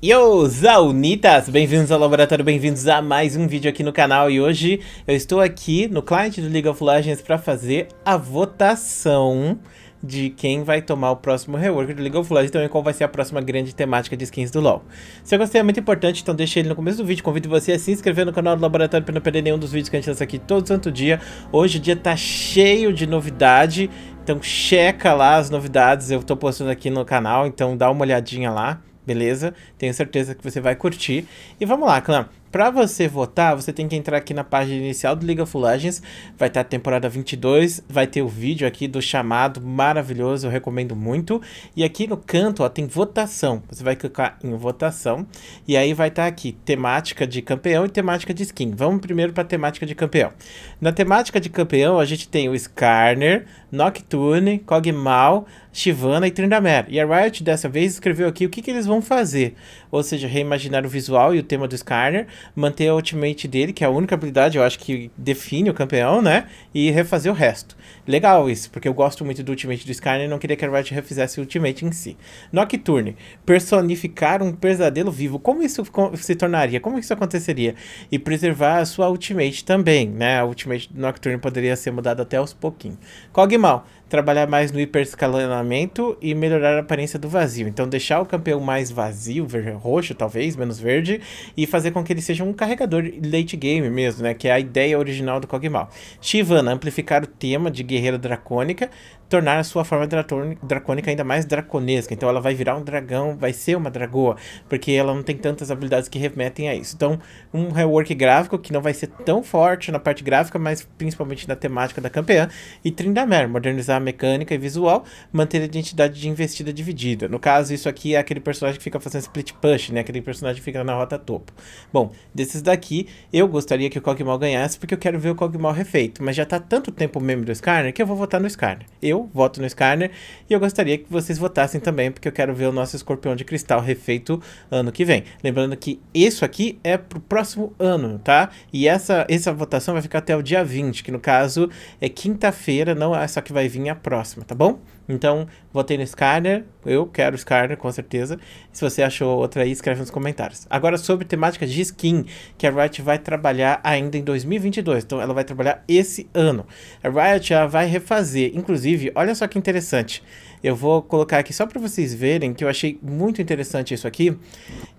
Yo, Zaunitas! Bem-vindos ao laboratório, bem-vindos a mais um vídeo aqui no canal e hoje eu estou aqui no cliente do League of Legends para fazer a votação de quem vai tomar o próximo rework do League of Legends, também então, qual vai ser a próxima grande temática de skins do LoL. Se eu gostei é muito importante, então deixa ele no começo do vídeo, convido você a se inscrever no canal do Laboratório para não perder nenhum dos vídeos que a gente lança aqui todo santo dia. Hoje o dia tá cheio de novidade, então checa lá as novidades, eu tô postando aqui no canal, então dá uma olhadinha lá beleza? Tenho certeza que você vai curtir. E vamos lá, clã. Para você votar, você tem que entrar aqui na página inicial do Liga Full Legends, vai estar tá a temporada 22, vai ter o vídeo aqui do chamado maravilhoso, eu recomendo muito. E aqui no canto, ó, tem votação. Você vai clicar em votação e aí vai estar tá aqui temática de campeão e temática de skin. Vamos primeiro para temática de campeão. Na temática de campeão, a gente tem o Skarner, Nocturne, Kog'Maw, Shivana e Trindamer. E a Riot dessa vez escreveu aqui o que, que eles vão fazer, ou seja, reimaginar o visual e o tema do Skarner manter a ultimate dele, que é a única habilidade, eu acho, que define o campeão, né? E refazer o resto. Legal isso, porque eu gosto muito do ultimate do Skarner e não queria que a Riot refizesse o ultimate em si. Nocturne, personificar um pesadelo vivo. Como isso se tornaria? Como isso aconteceria? E preservar a sua ultimate também, né? A ultimate do Nocturne poderia ser mudada até aos pouquinhos. Cogmal, trabalhar mais no hiperescalonamento e melhorar a aparência do vazio. Então deixar o campeão mais vazio, roxo talvez, menos verde, e fazer com que ele seja um carregador late game mesmo, né? Que é a ideia original do Kog'Maw. Shyvana, amplificar o tema de guerreira dracônica, tornar a sua forma dracônica ainda mais draconesca. Então ela vai virar um dragão, vai ser uma dragoa, porque ela não tem tantas habilidades que remetem a isso. Então, um rework gráfico que não vai ser tão forte na parte gráfica, mas principalmente na temática da campeã. E Trindamer, modernizar a mecânica e visual, manter a identidade de investida dividida. No caso, isso aqui é aquele personagem que fica fazendo split push, né? Aquele personagem que fica na rota topo. Bom, desses daqui. Eu gostaria que o Cogmal ganhasse, porque eu quero ver o Cogmal refeito. Mas já tá tanto tempo membro meme do Skarner que eu vou votar no Skarner. Eu voto no Skarner e eu gostaria que vocês votassem também, porque eu quero ver o nosso escorpião de cristal refeito ano que vem. Lembrando que isso aqui é pro próximo ano, tá? E essa, essa votação vai ficar até o dia 20, que no caso é quinta-feira, não é só que vai vir a próxima, tá bom? Então, votei no Skarner. Eu quero o Skarner, com certeza. Se você achou outra aí, escreve nos comentários. Agora, sobre temáticas de skin, que a Riot vai trabalhar ainda em 2022. Então, ela vai trabalhar esse ano. A Riot já vai refazer. Inclusive, olha só que interessante. Eu vou colocar aqui só para vocês verem que eu achei muito interessante isso aqui.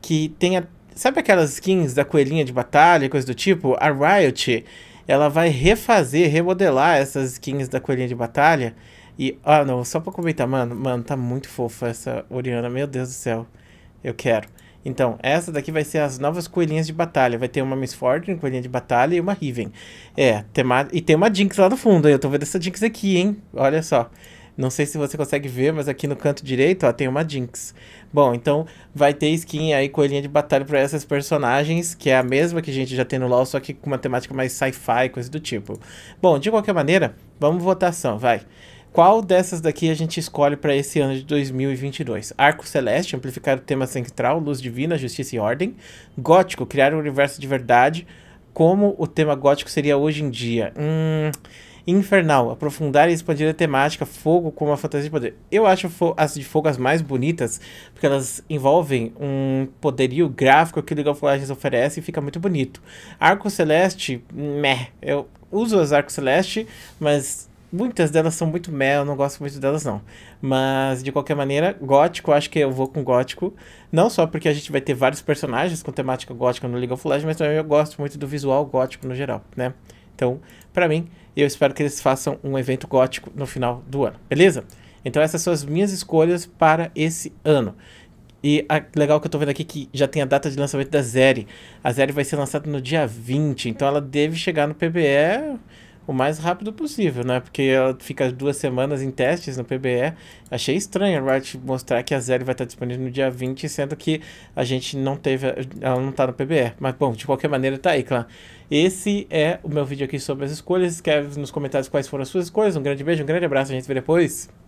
Que tem a... Sabe aquelas skins da coelhinha de batalha, coisa do tipo? A Riot, ela vai refazer, remodelar essas skins da coelhinha de batalha e, ah, não, só pra comentar, mano, mano, tá muito fofa essa Oriana, meu Deus do céu. Eu quero. Então, essa daqui vai ser as novas coelhinhas de batalha. Vai ter uma Miss Fortune, coelhinha de batalha e uma Riven. É, tem uma, e tem uma Jinx lá no fundo. Eu tô vendo essa Jinx aqui, hein? Olha só. Não sei se você consegue ver, mas aqui no canto direito, ó, tem uma Jinx. Bom, então vai ter skin aí, coelhinha de batalha para essas personagens, que é a mesma que a gente já tem no LoL, só que com uma temática mais sci-fi, coisa do tipo. Bom, de qualquer maneira, vamos votação, vai. Qual dessas daqui a gente escolhe para esse ano de 2022? Arco Celeste, amplificar o tema central, luz divina, justiça e ordem. Gótico, criar um universo de verdade. Como o tema gótico seria hoje em dia? Hum, infernal, aprofundar e expandir a temática fogo como a fantasia de poder. Eu acho as de fogo as mais bonitas, porque elas envolvem um poderio gráfico que o League of Legends oferece e fica muito bonito. Arco Celeste, meh, eu uso as Arco Celeste, mas Muitas delas são muito mel eu não gosto muito delas, não. Mas, de qualquer maneira, gótico, acho que eu vou com gótico. Não só porque a gente vai ter vários personagens com temática gótica no League of Legends, mas também eu gosto muito do visual gótico no geral, né? Então, para mim, eu espero que eles façam um evento gótico no final do ano, beleza? Então, essas são as minhas escolhas para esse ano. E a, legal que eu tô vendo aqui que já tem a data de lançamento da Zeri. A Zeri vai ser lançada no dia 20, então ela deve chegar no PBE o mais rápido possível, né? Porque ela fica duas semanas em testes no PBE. Achei estranho a Riot mostrar que a Zeri vai estar disponível no dia 20, sendo que a gente não teve. Ela não tá no PBE. Mas bom, de qualquer maneira tá aí, claro. Esse é o meu vídeo aqui sobre as escolhas. Escreve nos comentários quais foram as suas escolhas. Um grande beijo, um grande abraço, a gente se vê depois.